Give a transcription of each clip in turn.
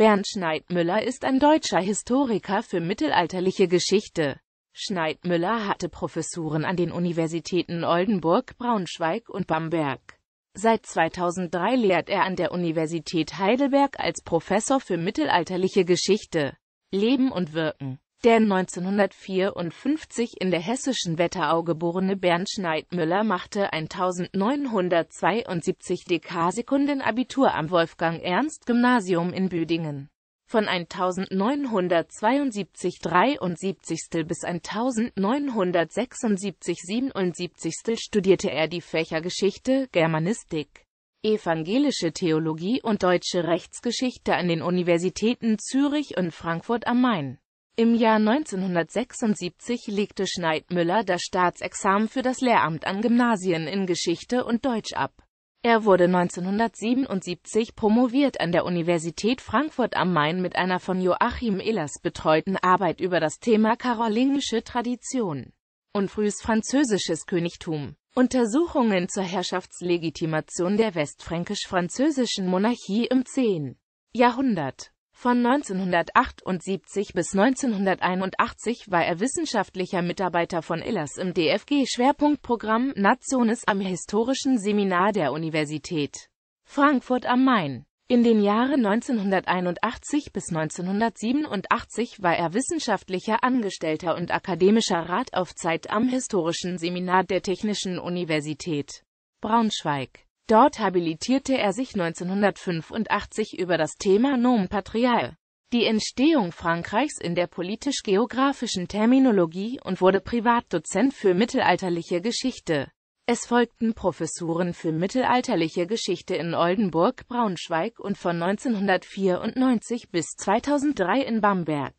Bernd Schneidmüller ist ein deutscher Historiker für mittelalterliche Geschichte. Schneidmüller hatte Professuren an den Universitäten Oldenburg, Braunschweig und Bamberg. Seit 2003 lehrt er an der Universität Heidelberg als Professor für mittelalterliche Geschichte, Leben und Wirken. Der 1954 in der hessischen Wetterau geborene Bernd Schneidmüller machte 1972 DK-Sekunden Abitur am Wolfgang-Ernst-Gymnasium in Büdingen. Von 1972 73. bis 1976 77. studierte er die Fächer Geschichte, Germanistik, Evangelische Theologie und Deutsche Rechtsgeschichte an den Universitäten Zürich und Frankfurt am Main. Im Jahr 1976 legte Schneidmüller das Staatsexamen für das Lehramt an Gymnasien in Geschichte und Deutsch ab. Er wurde 1977 promoviert an der Universität Frankfurt am Main mit einer von Joachim Ehlers betreuten Arbeit über das Thema karolingische Tradition und frühes französisches Königtum. Untersuchungen zur Herrschaftslegitimation der westfränkisch-französischen Monarchie im 10. Jahrhundert von 1978 bis 1981 war er wissenschaftlicher Mitarbeiter von Illers im DFG-Schwerpunktprogramm Nationes am Historischen Seminar der Universität Frankfurt am Main. In den Jahren 1981 bis 1987 war er wissenschaftlicher Angestellter und akademischer Rat auf Zeit am Historischen Seminar der Technischen Universität Braunschweig. Dort habilitierte er sich 1985 über das Thema Nomen Patriae, die Entstehung Frankreichs in der politisch-geografischen Terminologie und wurde Privatdozent für mittelalterliche Geschichte. Es folgten Professuren für mittelalterliche Geschichte in Oldenburg, Braunschweig und von 1994 bis 2003 in Bamberg.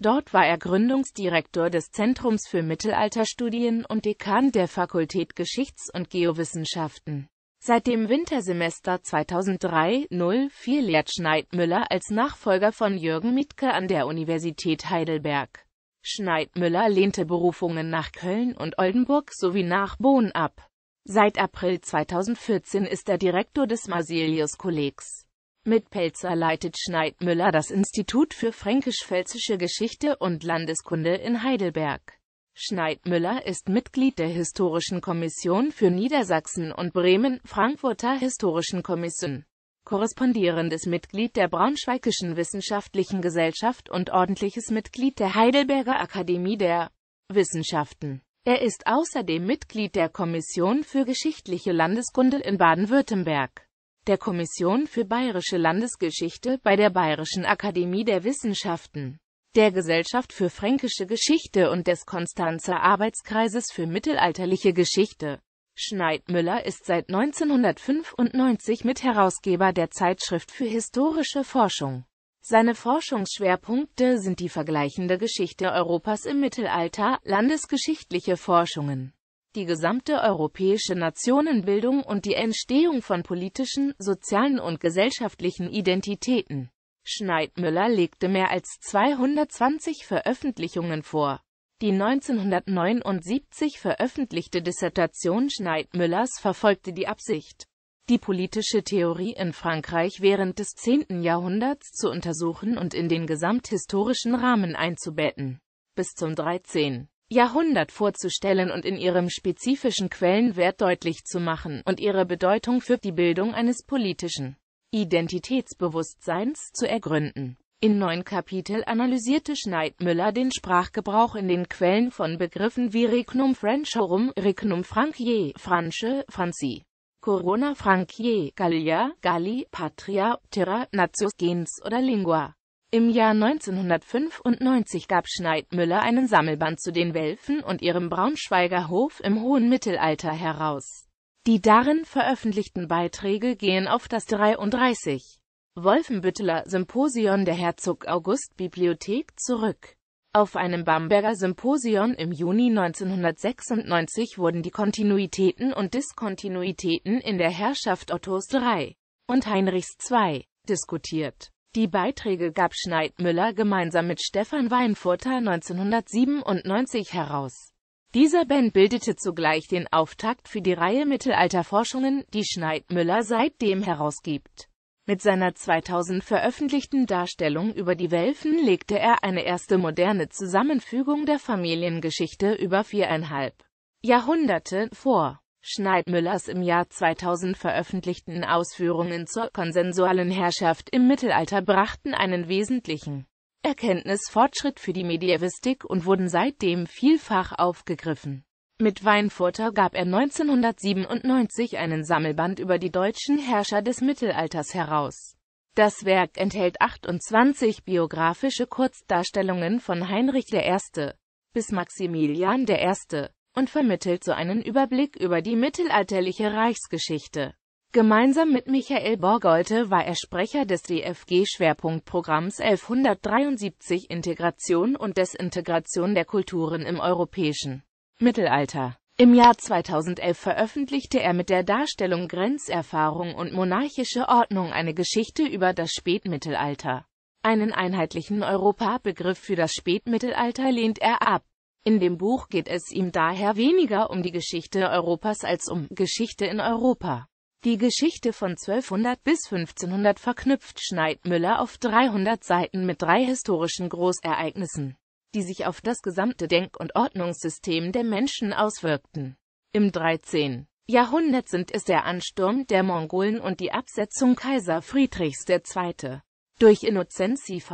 Dort war er Gründungsdirektor des Zentrums für Mittelalterstudien und Dekan der Fakultät Geschichts- und Geowissenschaften. Seit dem Wintersemester 2003-04 lehrt Schneidmüller als Nachfolger von Jürgen Mietke an der Universität Heidelberg. Schneidmüller lehnte Berufungen nach Köln und Oldenburg sowie nach Bonn ab. Seit April 2014 ist er Direktor des Marsilius-Kollegs. Mit Pelzer leitet Schneidmüller das Institut für fränkisch-pfälzische Geschichte und Landeskunde in Heidelberg. Schneidmüller ist Mitglied der Historischen Kommission für Niedersachsen und Bremen, Frankfurter Historischen Kommission, korrespondierendes Mitglied der Braunschweigischen Wissenschaftlichen Gesellschaft und ordentliches Mitglied der Heidelberger Akademie der Wissenschaften. Er ist außerdem Mitglied der Kommission für geschichtliche Landeskunde in Baden-Württemberg, der Kommission für bayerische Landesgeschichte bei der Bayerischen Akademie der Wissenschaften der Gesellschaft für fränkische Geschichte und des Konstanzer Arbeitskreises für mittelalterliche Geschichte. Schneidmüller ist seit 1995 Mitherausgeber der Zeitschrift für historische Forschung. Seine Forschungsschwerpunkte sind die vergleichende Geschichte Europas im Mittelalter, landesgeschichtliche Forschungen, die gesamte europäische Nationenbildung und die Entstehung von politischen, sozialen und gesellschaftlichen Identitäten. Schneidmüller legte mehr als 220 Veröffentlichungen vor. Die 1979 veröffentlichte Dissertation Schneidmüllers verfolgte die Absicht, die politische Theorie in Frankreich während des 10. Jahrhunderts zu untersuchen und in den gesamthistorischen Rahmen einzubetten, bis zum 13. Jahrhundert vorzustellen und in ihrem spezifischen Quellenwert deutlich zu machen und ihre Bedeutung für die Bildung eines politischen Identitätsbewusstseins zu ergründen. In neun Kapitel analysierte Schneidmüller den Sprachgebrauch in den Quellen von Begriffen wie Regnum Franchorum, Regnum Frankier, Franche, Franci, Corona Frankier, Gallia, Galli, Patria, Terra, Natius, Gens oder Lingua. Im Jahr 1995 gab Schneidmüller einen Sammelband zu den Welfen und ihrem Braunschweiger Hof im hohen Mittelalter heraus die darin veröffentlichten Beiträge gehen auf das 33. Wolfenbütteler Symposion der Herzog August Bibliothek zurück. Auf einem Bamberger Symposion im Juni 1996 wurden die Kontinuitäten und Diskontinuitäten in der Herrschaft Ottos III und Heinrichs II diskutiert. Die Beiträge gab Schneidmüller gemeinsam mit Stefan Weinfurter 1997 heraus. Dieser Band bildete zugleich den Auftakt für die Reihe Mittelalterforschungen, die Schneidmüller seitdem herausgibt. Mit seiner 2000 veröffentlichten Darstellung über die Welfen legte er eine erste moderne Zusammenfügung der Familiengeschichte über viereinhalb Jahrhunderte vor. Schneidmüllers im Jahr 2000 veröffentlichten Ausführungen zur konsensualen Herrschaft im Mittelalter brachten einen wesentlichen Erkenntnis Fortschritt für die Mediävistik und wurden seitdem vielfach aufgegriffen. Mit Weinfurter gab er 1997 einen Sammelband über die deutschen Herrscher des Mittelalters heraus. Das Werk enthält 28 biografische Kurzdarstellungen von Heinrich I. bis Maximilian I. und vermittelt so einen Überblick über die mittelalterliche Reichsgeschichte. Gemeinsam mit Michael Borgolte war er Sprecher des DFG-Schwerpunktprogramms 1173 Integration und Desintegration der Kulturen im europäischen Mittelalter. Im Jahr 2011 veröffentlichte er mit der Darstellung Grenzerfahrung und monarchische Ordnung eine Geschichte über das Spätmittelalter. Einen einheitlichen Europa-Begriff für das Spätmittelalter lehnt er ab. In dem Buch geht es ihm daher weniger um die Geschichte Europas als um Geschichte in Europa. Die Geschichte von 1200 bis 1500 verknüpft Schneidmüller auf 300 Seiten mit drei historischen Großereignissen, die sich auf das gesamte Denk- und Ordnungssystem der Menschen auswirkten. Im 13. Jahrhundert sind es der Ansturm der Mongolen und die Absetzung Kaiser Friedrichs II. durch Innozenz IV.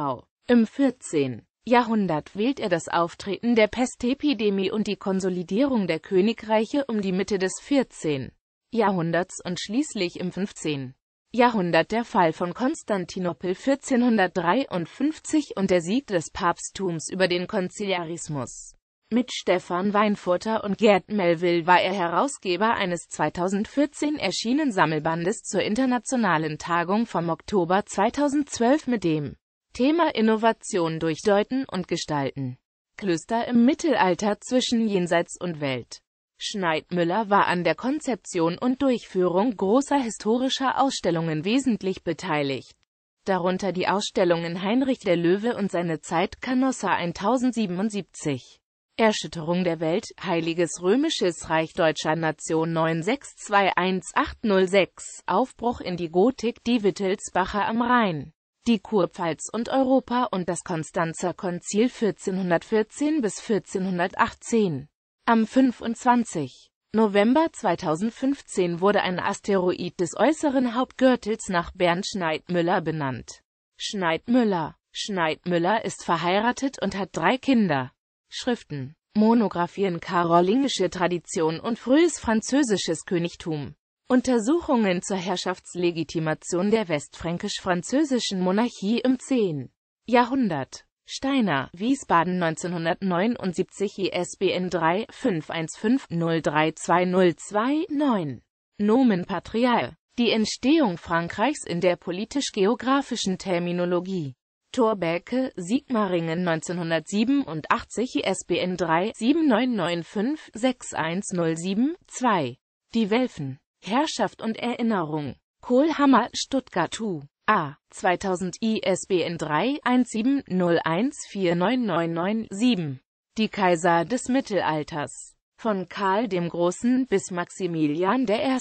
Im 14. Jahrhundert wählt er das Auftreten der Pestepidemie und die Konsolidierung der Königreiche um die Mitte des 14. Jahrhunderts und schließlich im 15. Jahrhundert der Fall von Konstantinopel 1453 und der Sieg des Papsttums über den Konziliarismus. Mit Stefan Weinfurter und Gerd Melville war er Herausgeber eines 2014 erschienenen Sammelbandes zur internationalen Tagung vom Oktober 2012 mit dem Thema Innovation durchdeuten und Gestalten. Klöster im Mittelalter zwischen Jenseits und Welt. Schneidmüller war an der Konzeption und Durchführung großer historischer Ausstellungen wesentlich beteiligt, darunter die Ausstellungen Heinrich der Löwe und seine Zeit Canossa 1077, Erschütterung der Welt, Heiliges Römisches Reich Deutscher Nation 9621806, Aufbruch in die Gotik, die Wittelsbacher am Rhein, die Kurpfalz und Europa und das Konstanzer Konzil 1414 bis 1418. Am 25. November 2015 wurde ein Asteroid des äußeren Hauptgürtels nach Bernd Schneidmüller benannt. Schneidmüller. Schneidmüller ist verheiratet und hat drei Kinder. Schriften. Monographien karolingische Tradition und frühes französisches Königtum. Untersuchungen zur Herrschaftslegitimation der westfränkisch-französischen Monarchie im 10. Jahrhundert Steiner, Wiesbaden 1979 ISBN 3 515 032029 9 Nomen patriae. Die Entstehung Frankreichs in der politisch-geografischen Terminologie. Thorbecke, Sigmaringen 1987 ISBN 3 7995 6107 2 Die Welfen. Herrschaft und Erinnerung. Kohlhammer, Stuttgart 2. A. 2000 ISBN 31701499997. Die Kaiser des Mittelalters. Von Karl dem Großen bis Maximilian I.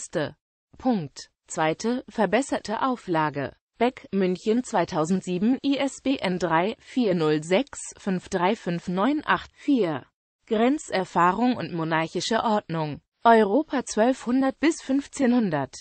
Punkt. Zweite, verbesserte Auflage. Beck, München 2007, ISBN 3 406 535984. Grenzerfahrung und monarchische Ordnung. Europa 1200 bis 1500.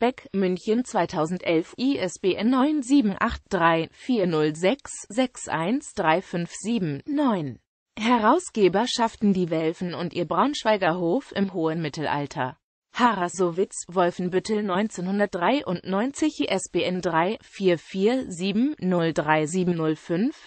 Beck, München 2011, ISBN 9783-406-61357-9. Die Welfen und ihr Braunschweiger Hof im hohen Mittelalter. Harasowitz, Wolfenbüttel 1993, ISBN 3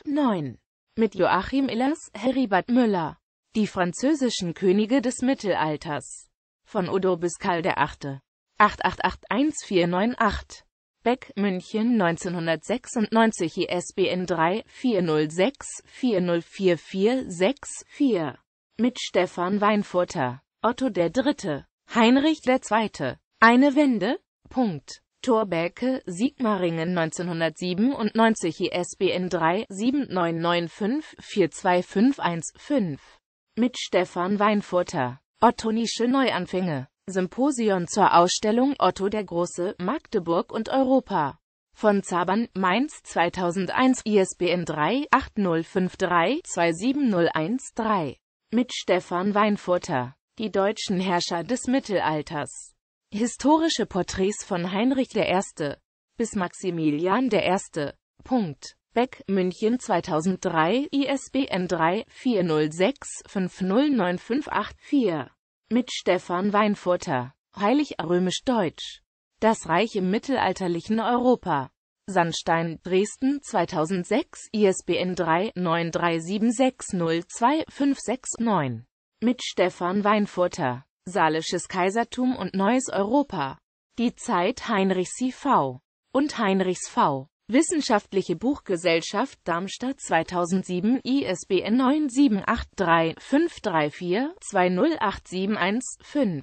9 Mit Joachim Illers, Heribert Müller. Die französischen Könige des Mittelalters. Von Odo bis Karl VIII. 8881498. Beck, München 1996 ISBN 3-406-404464. Mit Stefan Weinfurter, Otto III., Heinrich II. Eine Wende? Punkt. Torberke, Sigmaringen 1997 ISBN 3-7995-42515. Mit Stefan Weinfurter, Otto Nische Neuanfänge Symposion zur Ausstellung Otto der Große, Magdeburg und Europa. Von Zabern, Mainz 2001, ISBN 3-8053-27013. Mit Stefan Weinfurter. Die deutschen Herrscher des Mittelalters. Historische Porträts von Heinrich I. bis Maximilian I. Punkt. Beck, München 2003, ISBN 3 406 509584 mit Stefan Weinfurter. Heilig römisch-deutsch. Das Reich im mittelalterlichen Europa. Sandstein, Dresden 2006, ISBN 3 937602569. Mit Stefan Weinfurter. Salisches Kaisertum und Neues Europa. Die Zeit Heinrichs IV und Heinrichs V. Wissenschaftliche Buchgesellschaft Darmstadt 2007 ISBN 9783 534 208715